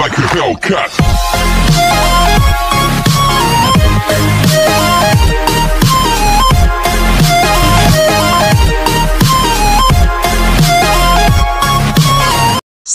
like a Hellcat.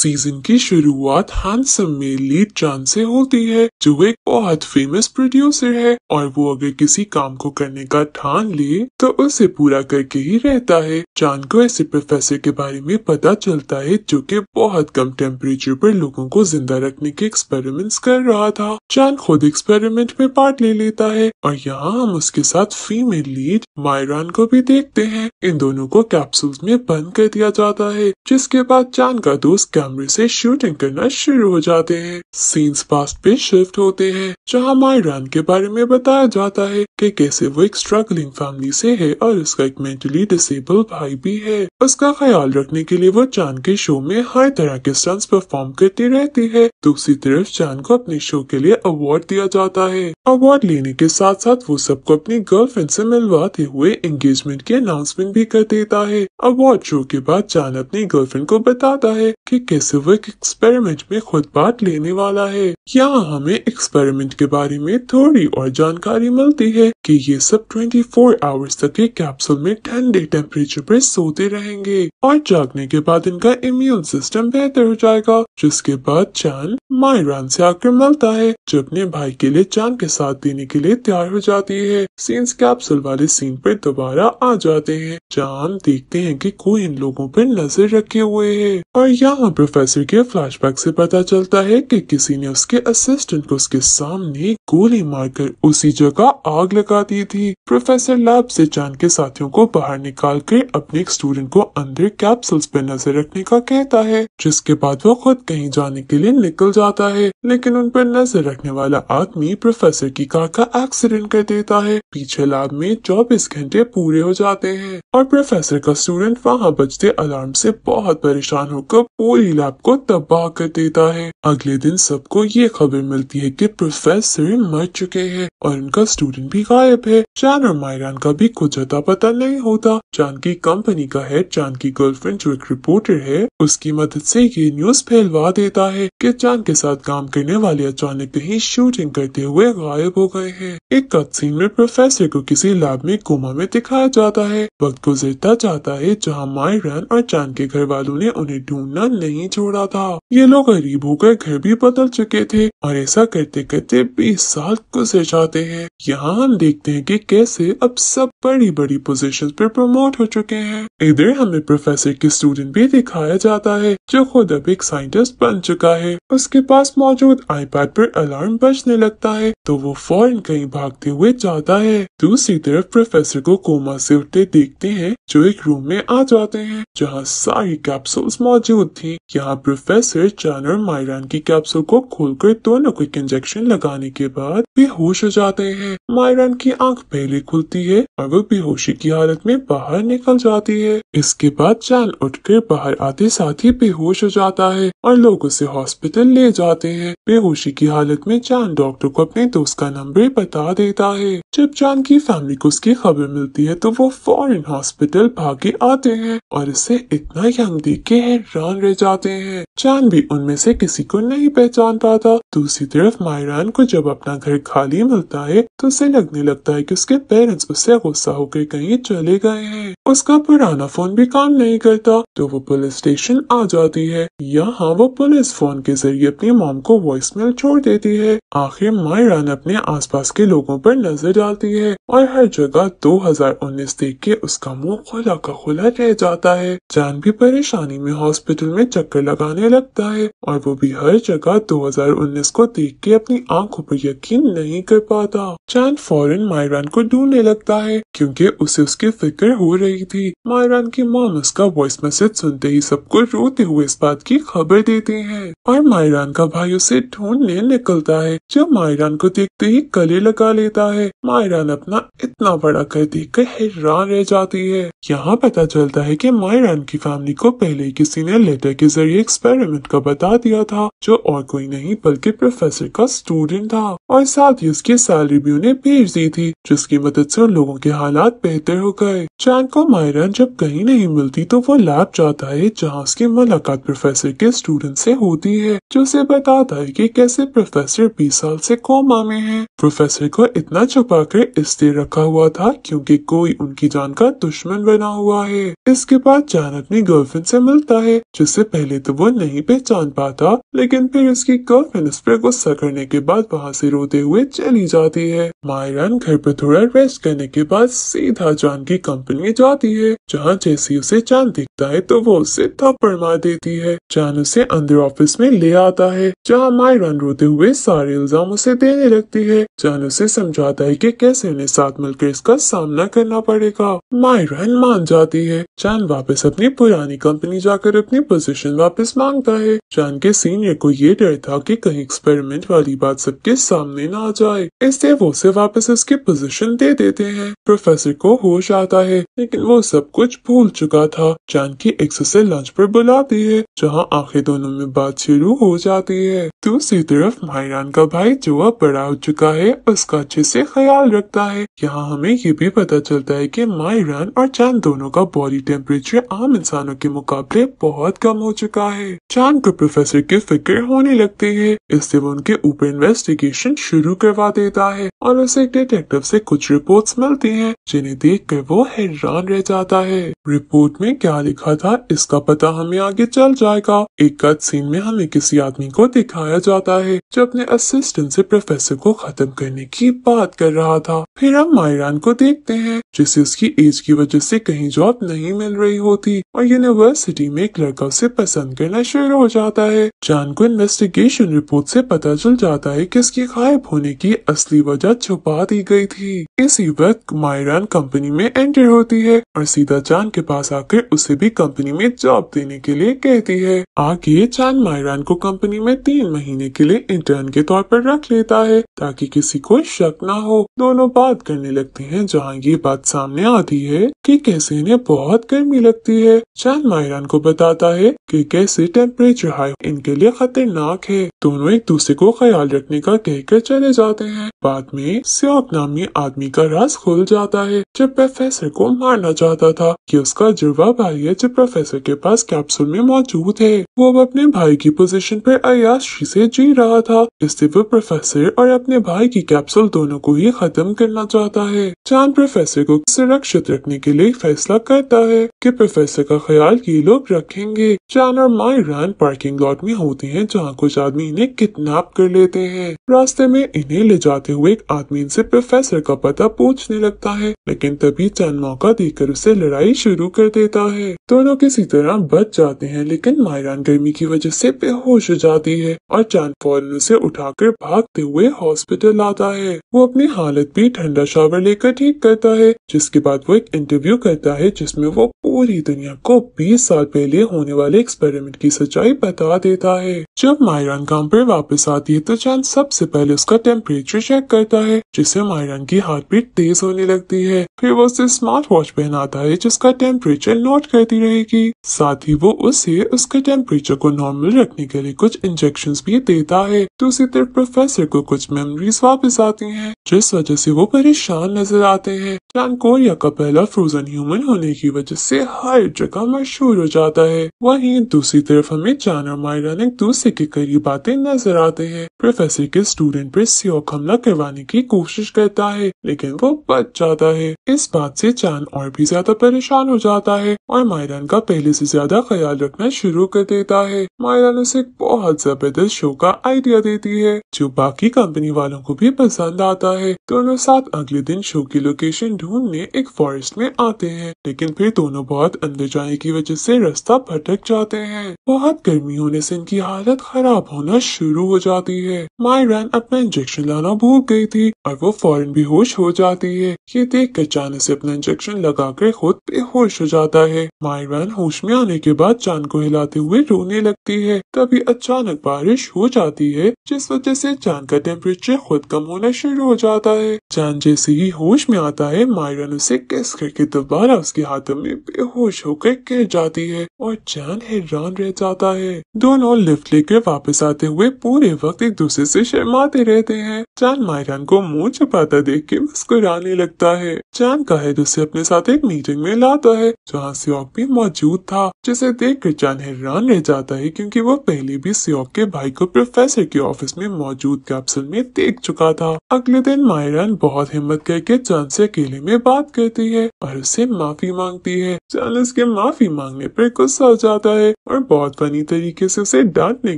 Season की शुरुआत handsome में लीड चांद से होती है जो एक बहुत फेमस प्रोड्यूसर है और वो अगर किसी काम को करने का ठान ले तो उसे पूरा करके ही रहता है चांद को ऐसे प्रोफेसर के बारे में पता चलता है जो कि बहुत कम टेम्परेचर पर लोगों को जिंदा रखने के एक्सपेरिमेंट्स कर रहा था चांद खुद एक्सपेरिमेंट में पार्ट ले लेता है और यहाँ हम उसके साथ फीमेल लीड मायरान को भी देखते हैं इन दोनों को कैप्सूल में बंद कर दिया जाता है जिसके बाद चांद का दोस्त कैमरे से शूटिंग करना शुरू हो जाते हैं सीन्स पास्ट पे शिफ्ट होते हैं जहाँ मायरान के बारे में बताया जाता है कि कैसे वो एक स्ट्रगलिंग फैमिली से है और उसका एक मेंटली डिसेबल भाई भी है उसका ख्याल रखने के लिए वो चांद के शो में हर तरह के स्टंट परफॉर्म करती रहती है दूसरी तरफ चांद को अपने शो के लिए अवार्ड दिया जाता है अवार्ड लेने के साथ साथ वो सबको अपनी गर्लफ्रेंड से मिलवाते हुए एंगेजमेंट की अनाउंसमेंट भी कर देता है अब शो के बाद जान अपनी गर्लफ्रेंड को बताता है कि कैसे वो एक एक्सपेरिमेंट में खुद बात लेने वाला है यहाँ हमें एक्सपेरिमेंट के बारे में थोड़ी और जानकारी मिलती है कि ये सब 24 फोर आवर्स तक के कैप्सूल में ठंडे टेम्परेचर पर सोते रहेंगे और जागने के बाद इनका इम्यून सिस्टम बेहतर हो जाएगा जिसके बाद चांद मायरान से आकर मिलता है जो अपने भाई के लिए चांद के साथ देने के लिए तैयार हो जाती है सीन्स कैप्सूल वाले सीन पर दोबारा आ जाते हैं चांद देखते हैं कि कोई इन लोगों पर नजर रखे हुए है और यहाँ प्रोफेसर के फ्लैशबैक से पता चलता है कि किसी ने उसके असिस्टेंट को उसके सामने गोली मारकर उसी जगह आग लगा दी थी प्रोफेसर लैब से चांद के साथियों को बाहर निकाल कर अपने स्टूडेंट को अंदर कैप्सूल्स पर नजर रखने का कहता है जिसके बाद वो खुद कहीं जाने के लिए निकल जाता है लेकिन उन पर नजर रखने वाला आदमी प्रोफेसर की कार का एक्सीडेंट कर देता है पीछे लैब में चौबीस घंटे पूरे हो जाते हैं और प्रोफेसर का स्टूडेंट स्टूडेंट वहाँ बजते अलार्म से बहुत परेशान होकर पूरी लैब को तबाह कर देता है अगले दिन सबको ये खबर मिलती है कि प्रोफेसर मर चुके हैं और उनका स्टूडेंट भी गायब है चांद और मायरान का भी कुछ अता पता नहीं होता चांद की कंपनी का है चांद की गर्लफ्रेंड जो एक रिपोर्टर है उसकी मदद से ये न्यूज फैलवा देता है कि चांद के साथ काम करने वाले अचानक कहीं शूटिंग करते हुए गायब हो गए हैं एक कट सीन में प्रोफेसर को किसी लैब में कोमा में दिखाया जाता है वक्त गुजरता जाता है गए मायरन और चांद के घर वालों ने उन्हें ढूंढना नहीं छोड़ा था ये लोग गरीब होकर घर भी बदल चुके थे और ऐसा करते करते बीस साल गुजर जाते हैं यहाँ हम देखते हैं कि कैसे अब सब बड़ी बड़ी पोजीशंस पर प्रमोट हो चुके हैं इधर हमें प्रोफेसर के स्टूडेंट भी दिखाया जाता है जो खुद अब एक साइंटिस्ट बन चुका है उसके पास मौजूद आईपैड पर अलार्म बजने लगता है तो वो फौरन कहीं भागते हुए जाता है दूसरी तरफ प्रोफेसर को कोमा से उठते देखते हैं जो एक रूम में आ जाते हैं जहाँ सारी कैप्सूल्स मौजूद थी यहाँ प्रोफेसर चान और मायरान की कैप्सूल को खोलकर दोनों को एक इंजेक्शन लगाने के बाद बेहोश हो जाते हैं मायरान की आँख पहले खुलती है और वो बेहोशी की हालत में बाहर निकल जाती है इसके बाद चान उठ बाहर आते साथ ही बेहोश हो जाता है और लोग उसे हॉस्पिटल हॉस्पिटल ले जाते हैं बेहोशी की हालत में चांद डॉक्टर को अपने दोस्त का नंबर बता देता है जब चांद की फैमिली को उसकी खबर मिलती है तो वो फॉरन हॉस्पिटल भागे आते हैं और इसे इतना यंग देख के हैरान रह जाते हैं चांद भी उनमें से किसी को नहीं पहचान पाता दूसरी तरफ मायरान को जब अपना घर खाली मिलता है तो उसे लगने लगता है कि उसके पेरेंट्स उससे गुस्सा होकर कहीं चले गए हैं उसका पुराना फोन भी काम नहीं करता तो वो पुलिस स्टेशन आ जाती है यहाँ वो पुलिस फोन के जरिए अपनी मॉम को वॉइस मेल छोड़ देती है आखिर मायरान अपने आसपास के लोगों पर नजर डालती है और हर जगह 2019 देख के उसका मुंह खुला का खुला रह जाता है जान भी परेशानी में हॉस्पिटल में चक्कर लगाने लगता है और वो भी हर जगह 2019 को देख के अपनी आंखों पर यकीन नहीं कर पाता चांद फौरन मायरान को ढूंढने लगता है क्योंकि उसे उसकी फिक्र हो रही रही थी मायरान की मॉम उसका वॉइस मैसेज सुनते ही सबको रोते हुए इस बात की खबर देते हैं और मायरान का भाई उसे ढूंढने निकलता है जो मायरान को देखते ही गले लगा लेता है मायरान अपना इतना बड़ा कर देख कर हैरान रह जाती है यहाँ पता चलता है की मायरान की फैमिली को पहले किसी ने लेटर के जरिए एक्सपेरिमेंट का बता दिया था जो और कोई नहीं बल्कि प्रोफेसर का स्टूडेंट था और साथ ही उसकी सैलरी भी उन्हें भेज दी थी जिसकी मदद से उन लोगों के हालात बेहतर हो गए चैन को मायरा जब कहीं नहीं मिलती तो वो लैब जाता है जहाँ उसकी मुलाकात प्रोफेसर के स्टूडेंट से होती है जो उसे बताता है कि कैसे प्रोफेसर बीस साल से कोमा में है प्रोफेसर को इतना छुपा कर इसलिए रखा हुआ था क्योंकि कोई उनकी जान का दुश्मन बना हुआ है इसके बाद जान अपनी गर्लफ्रेंड से मिलता है जिससे पहले तो वो नहीं पहचान पाता लेकिन फिर उसकी गर्लफ्रेंड उस पर गुस्सा करने के बाद वहाँ से रोते हुए चली जाती है मायरान घर पर थोड़ा रेस्ट करने के बाद सीधा जान की कंपनी जाती जाती है जहाँ जैसी उसे चाल दिखता है तो वो उसे थप्पड़ मार देती है चान उसे अंदर ऑफिस में ले आता है जहाँ मायरन रोते हुए सारे इल्जाम उसे देने लगती है चान उसे समझाता है की कैसे उन्हें साथ मिलकर इसका सामना करना पड़ेगा मायरन मान जाती है चान वापस अपनी पुरानी कंपनी जाकर अपनी पोजीशन वापस मांगता है चान के सीनियर को ये डर था कि कहीं एक्सपेरिमेंट वाली बात सबके सामने ना आ जाए इसलिए वो उसे वापस उसकी पोजीशन दे देते हैं प्रोफेसर को होश आता है लेकिन वो सब कुछ भूल चुका था जानकी एक से लंच पर बुलाती है जहाँ आखिर दोनों में बात शुरू हो जाती है दूसरी तरफ मायरान का भाई जो अब बड़ा हो चुका है उसका अच्छे से ख्याल रखता है यहाँ हमें ये भी पता चलता है कि मायरान और चांद दोनों का बॉडी टेम्परेचर आम इंसानों के मुकाबले बहुत कम हो चुका है चांद को प्रोफेसर की फिक्र होने लगती है इससे वो उनके ऊपर इन्वेस्टिगेशन शुरू करवा देता है और उसे डिटेक्टिव से कुछ रिपोर्ट्स मिलती हैं जिन्हें देख कर वो हैरान रह जाता है रिपोर्ट में क्या लिखा था इसका पता हमें आगे चल जाएगा एक कट सीन में हमें किसी आदमी को दिखाया जाता है जो अपने असिस्टेंट से प्रोफेसर को खत्म करने की बात कर रहा था फिर हम मायरान को देखते हैं जिसे उसकी एज की वजह से कहीं जॉब नहीं मिल रही होती और यूनिवर्सिटी में एक लड़का उसे पसंद करना शुरू हो जाता है जान को इन्वेस्टिगेशन रिपोर्ट से पता चल जाता है कि इसकी गायब होने की असली वजह छुपा दी गई थी इसी वक्त मायरान कंपनी में एंटर होती है है और सीधा चांद के पास आकर उसे भी कंपनी में जॉब देने के लिए कहती है आगे चांद मायरान को कंपनी में तीन महीने के लिए इंटर्न के तौर पर रख लेता है ताकि किसी को शक न हो दोनों बात करने लगते हैं जहाँ ये बात सामने आती है कि कैसे इन्हें बहुत गर्मी लगती है चांद मायरान को बताता है कि कैसे टेम्परेचर हाई इनके लिए खतरनाक है दोनों एक दूसरे को ख्याल रखने का कहकर चले जाते हैं बाद में स्योक नामी आदमी का राज खुल जाता है जब प्रोफेसर को मारना करना चाहता था कि उसका जुड़वा जो प्रोफेसर के पास कैप्सूल में मौजूद है वो अब अपने भाई की पोजीशन पर अयाशी से जी रहा था इससे वो प्रोफेसर और अपने भाई की कैप्सूल दोनों को ही खत्म करना चाहता है चांद प्रोफेसर को सुरक्षित रखने के लिए फैसला करता है की प्रोफेसर का ख्याल ये लोग रखेंगे चांद और मायरान पार्किंग लॉट में होते हैं जहाँ कुछ आदमी इन्हें किडनेप कर लेते हैं रास्ते में इन्हें ले जाते हुए एक आदमी इनसे प्रोफेसर का पता पूछने लगता है लेकिन तभी चांद मौका देख लेकर उसे लड़ाई शुरू कर देता है दोनों किसी तरह बच जाते हैं लेकिन मायरान गर्मी की वजह से बेहोश हो जाती है और चांद फौरन उसे उठाकर भागते हुए हॉस्पिटल आता है वो अपनी हालत भी ठंडा शावर लेकर ठीक करता है जिसके बाद वो एक इंटरव्यू करता है जिसमे वो पूरी दुनिया को बीस साल पहले होने वाले एक्सपेरिमेंट की सच्चाई बता देता है जब मायरान काम पर वापस आती है तो चांद सबसे पहले उसका टेम्परेचर चेक करता है जिससे मायरान की हार्ट बीट तेज होने लगती है फिर वो उसे स्मार्ट वॉच पहन पहनाता है जिसका टेम्परेचर नोट करती रहेगी साथ ही वो उसे उसके टेम्परेचर को नॉर्मल रखने के लिए कुछ इंजेक्शन भी देता है दूसरी तरफ प्रोफेसर को कुछ मेमोरीज वापस आती है जिस वजह से वो परेशान नजर आते हैं चांद कोरिया का पहला फ्रोजन ह्यूमन होने की वजह से हर जगह मशहूर हो जाता है वहीं दूसरी तरफ हमें जान और मायरा एक दूसरे के करीब आते नजर आते हैं प्रोफेसर के स्टूडेंट पर सियोक हमला करवाने की कोशिश करता है लेकिन वो बच जाता है इस बात से चांद और भी ज्यादा परेशान हो जाता है और मायरान का पहले से ज्यादा ख्याल रखना शुरू कर देता है मायरान उसे बहुत जबरदस्त शो का आइडिया देती है जो बाकी कंपनी वालों को भी पसंद आता है दोनों साथ अगले दिन शो की लोकेशन ढूंढने एक फॉरेस्ट में आते हैं लेकिन फिर दोनों बहुत अंदर जाने की वजह से रास्ता भटक जाते हैं बहुत गर्मी होने से इनकी हालत खराब होना शुरू हो जाती है मायरान अपना इंजेक्शन लाना भूल गई थी और वो फौरन बेहोश हो जाती है ये देख कर जाने से अपना इंजेक्शन लगा जाकर खुद बेहोश हो जाता है मायरान होश में आने के बाद जान को हिलाते हुए रोने लगती है तभी अचानक बारिश हो जाती है जिस वजह से जान का टेम्परेचर खुद कम होना शुरू हो जाता है जान जैसे ही होश में आता है मायरन उसे कैस करके दोबारा उसके हाथों में बेहोश होकर गिर जाती है और जान हैरान रह जाता है दोनों लिफ्ट लेकर वापस आते हुए पूरे वक्त एक दूसरे से शर्माते रहते हैं जान मायरन को मुंह छुपाता देख के मुस्कुराने लगता है जान का है उसे अपने साथ एक एक मीटिंग में लाता है जहाँ सियोक भी मौजूद था जिसे देख कर जान हैरान रह जाता है क्योंकि वो पहले भी सियोक के भाई को प्रोफेसर के ऑफिस में मौजूद कैप्सूल में देख चुका था अगले दिन मायरन बहुत हिम्मत करके चांद से अकेले में बात करती है और उसे माफी मांगती है चांद उसके माफी मांगने पर गुस्सा हो जाता है और बहुत फनी तरीके से उसे डांटने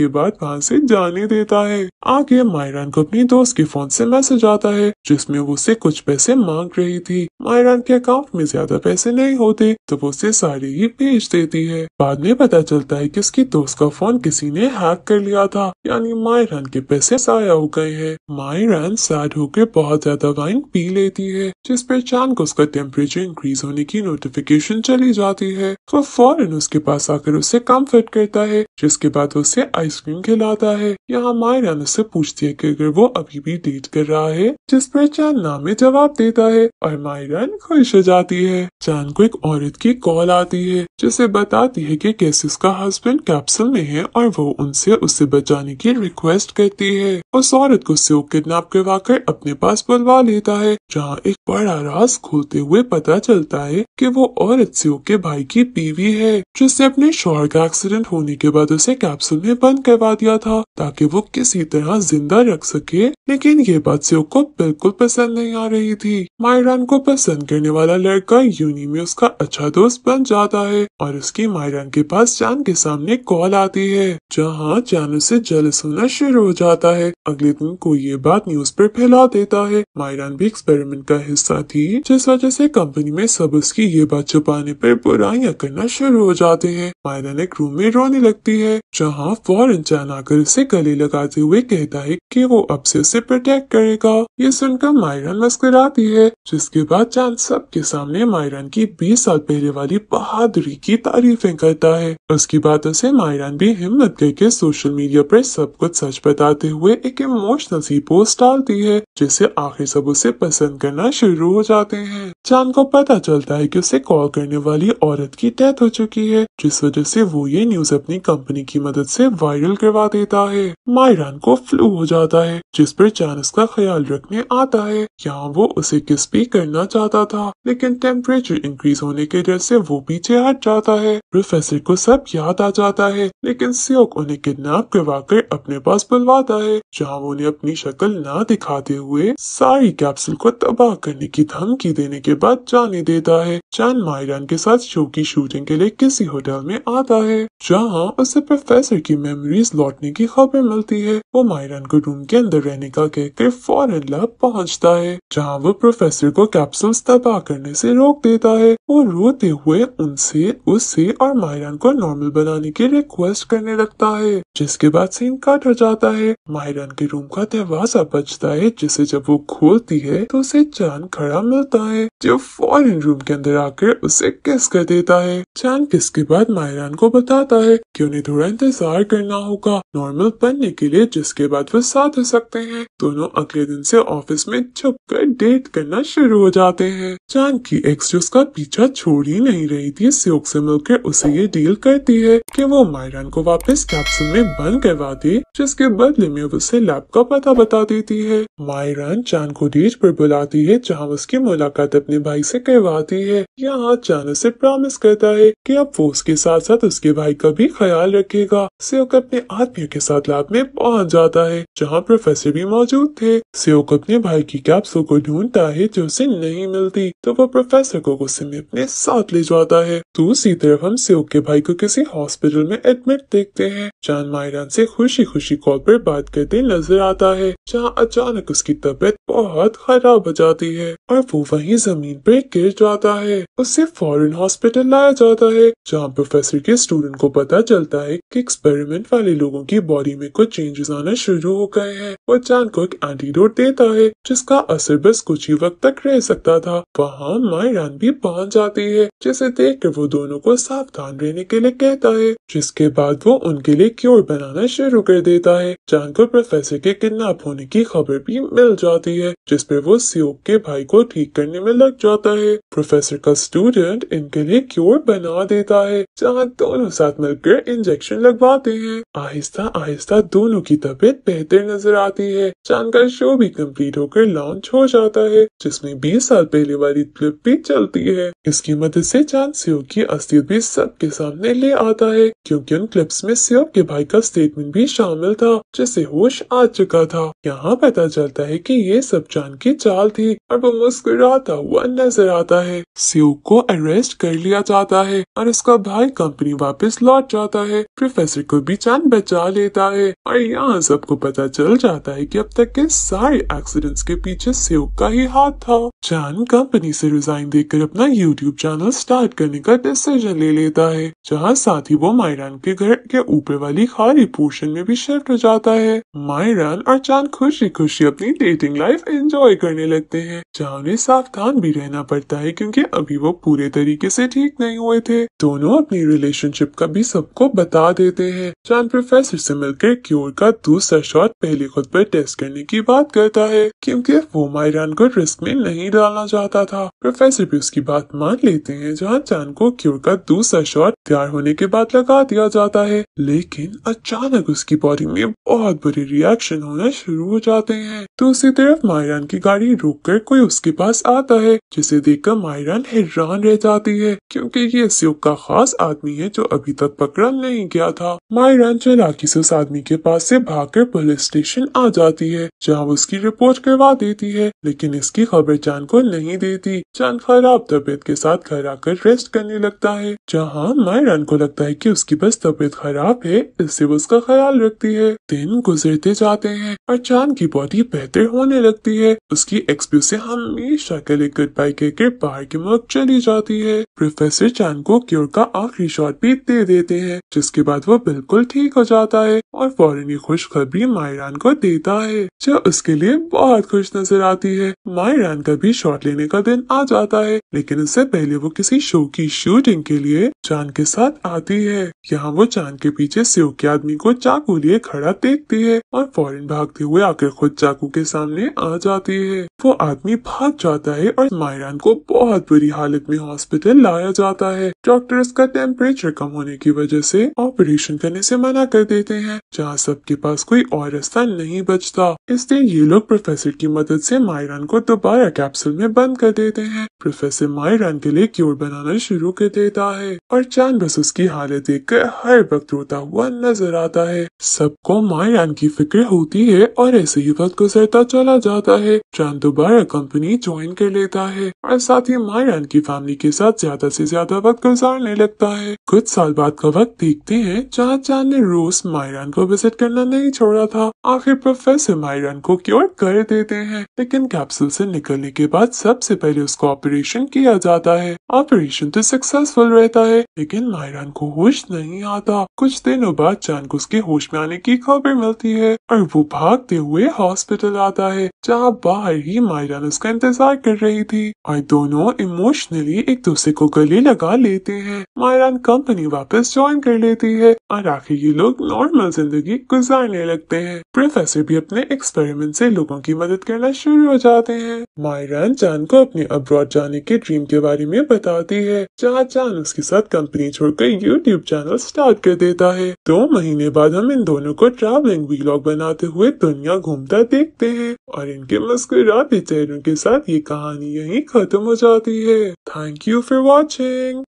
के बाद वहाँ से जाने देता है आगे मायरान को अपनी दोस्त के फोन से मैसेज आता है जिसमें वो उसे कुछ पैसे मांग रही थी मायरान के अकाउंट में ज्यादा पैसे नहीं होते तो वो उसे साड़ी ही भेज देती है बाद में पता चलता है कि उसकी दोस्त का फोन किसी ने हैक कर लिया था यानी मायरान के पैसे साया हो गए हैं मायरान सैड होकर बहुत ज्यादा वाइन पी लेती है जिस पर चांद को उसका टेम्परेचर इंक्रीज होने की नोटिफिकेशन चली जाती है वो तो फौरन उसके पास आकर उसे कम्फर्ट करता है जिसके बाद उसे आइसक्रीम खिलाता है यहाँ मायरन उससे पूछती है की अगर वो अभी भी डेट कर रहा है जिस पर चांद नामे जवाब देता है और मायरान खुश हो जाती है है जान को एक औरत की कॉल आती है जिसे बताती है कि कैसे का हस्बैंड कैप्सूल में है और वो उनसे उसे बचाने की रिक्वेस्ट करती है उस औरत को सियो किडनैप करवा कर अपने पास बुलवा लेता है जहाँ एक बड़ा राज खोलते हुए पता चलता है की वो औरत सियो के भाई की बीवी है जिसने अपने शोहर का एक्सीडेंट होने के बाद उसे कैप्सूल में बंद करवा दिया था ताकि वो किसी तरह जिंदा रख सके लेकिन ये बात सियो को बिल्कुल पसंद नहीं आ रही थी मायरान को पसंद करने वाला लड़का यूनि में उसका अच्छा दोस्त बन जाता है और उसकी मायरन के पास जान के सामने कॉल आती है जहाँ जान उसे जलस होना शुरू हो जाता है अगले दिन को ये बात न्यूज पर फैला देता है मायरन भी एक्सपेरिमेंट का हिस्सा थी जिस वजह से कंपनी में सब उसकी ये बात छुपाने पर बुराइयां करना शुरू हो जाते हैं मायरन एक रूम में रोने लगती है जहाँ फौरन जान आकर उसे गले लगाते हुए कहता है कि वो अब से उसे प्रोटेक्ट करेगा ये सुनकर मायरन मुस्कुराती है जिसके बाद जान सबके सामने मायरन की 20 साल पहले वाली बहादुरी की तारीफें करता है उसकी बातों से मायरन भी हिम्मत करके सोशल मीडिया पर सब कुछ सच बताते हुए एक इमोशनल सी पोस्ट डालती है जिसे आखिर सब उसे पसंद करना शुरू हो जाते हैं चांद को पता चलता है की उसे कॉल करने वाली औरत की डेथ हो चुकी है जिस वजह से वो ये न्यूज अपनी कंपनी की मदद से वायरल करवा देता है मायरान को फ्लू हो जाता है जिस पर चांद उसका ख्याल रखने आता है यहाँ वो उसे किस भी करना चाहता था लेकिन टेम्परेचर इंक्रीज होने के डर से वो पीछे हट जाता है प्रोफेसर को सब याद आ जाता है लेकिन सियोक उन्हें किडनैप करवा कर अपने पास बुलवाता है जहाँ उन्हें अपनी शक्ल न दिखाते हुए सारी कैप्सूल को तबाह करने की धमकी देने के बाद जाने देता है चैन मायरान के साथ शो की शूटिंग के लिए किसी होटल में आता है जहाँ उसे प्रोफेसर की मेमोरीज लौटने की खबर मिलती है वो मायरान को रूम के अंदर रहने का कहकर फौरन लैब पहुँचता है जहाँ वो प्रोफेसर को कैप्सूल तबाह करने से रोक रोक देता है और रोते हुए उनसे उससे और मायरन को नॉर्मल बनाने की रिक्वेस्ट करने लगता है जिसके बाद सीन हो जाता है मायरन के रूम का दरवाजा बचता है जिसे जब वो खोलती है तो उसे चांद खड़ा मिलता है जो फॉरन रूम के अंदर आकर उसे किस कर देता है चांद किस के बाद मायरान को बताता है कि उन्हें थोड़ा इंतजार करना होगा नॉर्मल बनने के लिए जिसके बाद वो साथ हो सकते हैं दोनों अगले दिन से ऑफिस में छुप कर डेट करना शुरू हो जाते हैं चांद की एक नेक्स्ट उसका पीछा छोड़ ही नहीं रही थी सियोक से मिलकर उसे ये डील करती है कि वो मायरन को वापस कैप्सूल में बंद करवा दे जिसके बदले में उसे लैब का पता बता देती है मायरन चांद को डेज पर बुलाती है जहाँ उसकी मुलाकात अपने भाई से करवाती है यहाँ चांद उसे प्रॉमिस करता है कि अब वो उसके साथ साथ उसके भाई का भी ख्याल रखेगा सियोक अपने आदमियों के साथ लैब में पहुँच जाता है जहाँ प्रोफेसर भी मौजूद थे सियोक अपने भाई की कैप्सूल को ढूंढता है जो उसे नहीं मिलती तो वो प्रोफेसर को गुस्से में अपने साथ ले जाता है दूसरी तो तरफ हम सेओक के भाई को किसी हॉस्पिटल में एडमिट देखते हैं जान मायरान से खुशी खुशी कॉल पर बात करते नजर आता है जहाँ अचानक उसकी तबीयत बहुत खराब हो जाती है और वो वही जमीन पर गिर जाता है उसे फॉरन हॉस्पिटल लाया जाता है जहाँ प्रोफेसर के स्टूडेंट को पता चलता है की एक्सपेरिमेंट वाले लोगों की बॉडी में कुछ चेंजेस आना शुरू हो गए हैं वो जान को एक एंटीडोट देता है जिसका असर बस कुछ ही वक्त तक रह सकता था वहाँ माय आयरन भी पहुंच जाती है जिसे देख कर वो दोनों को सावधान रहने के लिए कहता है जिसके बाद वो उनके लिए क्योर बनाना शुरू कर देता है जान को प्रोफेसर के किडनैप होने की खबर भी मिल जाती है जिसपे वो सियोक के भाई को ठीक करने में लग जाता है प्रोफेसर का स्टूडेंट इनके लिए क्योर बना देता है जहाँ दोनों साथ मिलकर इंजेक्शन लगवाते हैं आहिस्ता आहिस्ता दोनों की तबीयत बेहतर नजर आती है जान का शो भी कंप्लीट होकर लॉन्च हो जाता है जिसमें 20 साल पहले वाली क्लिप भी भी चलती है इसकी मदद से चांद सियो की अस्थियत भी सबके सामने ले आता है क्योंकि उन क्लिप्स में सेव के भाई का स्टेटमेंट भी शामिल था जिसे होश आ चुका था यहाँ पता चलता है कि ये सब चांद की चाल थी और वो मुस्कुराता हुआ नजर आता है सेव को अरेस्ट कर लिया जाता है और उसका भाई कंपनी वापस लौट जाता है प्रोफेसर को भी चांद बचा लेता है और यहाँ सबको पता चल जाता है की अब तक के सारे एक्सीडेंट्स के पीछे सेव का ही हाथ था चांद कंपनी से रिजाइन टाइम कर अपना यूट्यूब चैनल स्टार्ट करने का डिसीजन ले लेता है जहाँ साथ ही वो मायरान के घर के ऊपर वाली खाली पोर्शन में भी शिफ्ट हो जाता है मायरान और चांद खुशी खुशी अपनी डेटिंग लाइफ एंजॉय करने लगते है जहाँ उन्हें सावधान भी रहना पड़ता है क्योंकि अभी वो पूरे तरीके से ठीक नहीं हुए थे दोनों अपनी रिलेशनशिप का भी सबको बता देते हैं चांद प्रोफेसर से मिलकर क्योर का दूसरा शॉट पहले खुद पर टेस्ट करने की बात करता है क्योंकि वो मायरान को रिस्क में नहीं डालना चाहता था प्रोफेसर पचास रुपए उसकी बात मान लेते हैं जहाँ चांद को क्यूर का दूसरा शॉट तैयार होने के बाद लगा दिया जाता है लेकिन अचानक उसकी बॉडी में बहुत बुरे रिएक्शन होना शुरू हो जाते हैं दूसरी तो तरफ मायरान की गाड़ी रोक कर कोई उसके पास आता है जिसे कर मायरान हैरान रह जाती है क्यूँकी ये सियोग का खास आदमी है जो अभी तक पकड़ा नहीं गया था मायरान चलाकी से उस आदमी के पास से कर पुलिस स्टेशन आ जाती है जहाँ उसकी रिपोर्ट करवा देती है लेकिन इसकी खबर चांद को नहीं देती चांद खराब तबीयत के साथ घर आकर रेस्ट करने लगता है जहाँ मायरान को लगता है कि उसकी बस तबीयत खराब है इससे उसका ख्याल रखती है दिन गुजरते जाते हैं और चांद की बॉडी बेहतर होने लगती है उसकी एक्सपी से हमेशा के लिए गुड बाई कहकर बाहर की मौत चली जाती है प्रोफेसर चांद को क्योर का आखिरी शॉट भी दे देते हैं जिसके बाद वो बिल्कुल ठीक हो जाता है और फौरन ही खबरी मायरान को देता है जो उसके लिए बहुत खुश नजर आती है मायरान का भी शॉट लेने का दिन आ जाता होता है लेकिन इससे पहले वो किसी शो की शूटिंग के लिए चांद के साथ आती है यहाँ वो चांद के पीछे शिव के आदमी को चाकू लिए खड़ा देखती है और फौरन भागते हुए आकर खुद चाकू के सामने आ जाती है वो आदमी भाग जाता है और मायरान को बहुत बुरी हालत में हॉस्पिटल लाया जाता है डॉक्टर का टेम्परेचर कम होने की वजह से ऑपरेशन करने से मना कर देते हैं जहाँ सबके पास कोई और रास्ता नहीं बचता इसलिए ये लोग प्रोफेसर की मदद से मायरान को दोबारा कैप्सूल में बंद कर देते हैं प्रोफेसर के लिए क्योर बनाना शुरू कर देता है और चांद बस उसकी हालत देखकर हर वक्त रोता हुआ नजर आता है सबको माहिरान की फिक्र होती है और ऐसे ही वक्त गुजरता चला जाता है चांद दोबारा कंपनी ज्वाइन कर लेता है और साथ ही माहिरान की फैमिली के साथ ज्यादा ऐसी ज्यादा वक्त गुजारने लगता है कुछ साल बाद का वक्त देखते है जहाँ चांद ने रोज माहिरान को विजिट करना नहीं छोड़ा था आखिर प्रोफेसर माहिरान को क्योर कर देते हैं लेकिन कैप्सूल ऐसी निकलने के बाद सबसे पहले उसको ऑपरेट ऑपरेशन किया जाता है ऑपरेशन तो सक्सेसफुल रहता है लेकिन लायरन को होश नहीं आता कुछ दिनों बाद जान को उसके होश में आने की खबर मिलती है और वो भागते हुए हॉस्पिटल आता है जहाँ बाहर ही मायरान उसका इंतजार कर रही थी और दोनों इमोशनली एक दूसरे को गले लगा लेते हैं मायरान कंपनी वापस ज्वाइन कर लेती है और आखिर ये लोग नॉर्मल जिंदगी गुजारने लगते हैं प्रोफेसर भी अपने एक्सपेरिमेंट से लोगों की मदद करना शुरू हो जाते हैं मायरान जान को अपने अब्रॉड जाने जाने के ड्रीम के बारे में बताती है जहाँ चांद उसके साथ कंपनी छोड़कर यूट्यूब चैनल स्टार्ट कर देता है दो महीने बाद हम इन दोनों को ट्रैवलिंग व्लॉग बनाते हुए दुनिया घूमता देखते हैं और इनके मुस्कुराते चेहरों के साथ ये कहानी यही खत्म हो जाती है थैंक यू फॉर वॉचिंग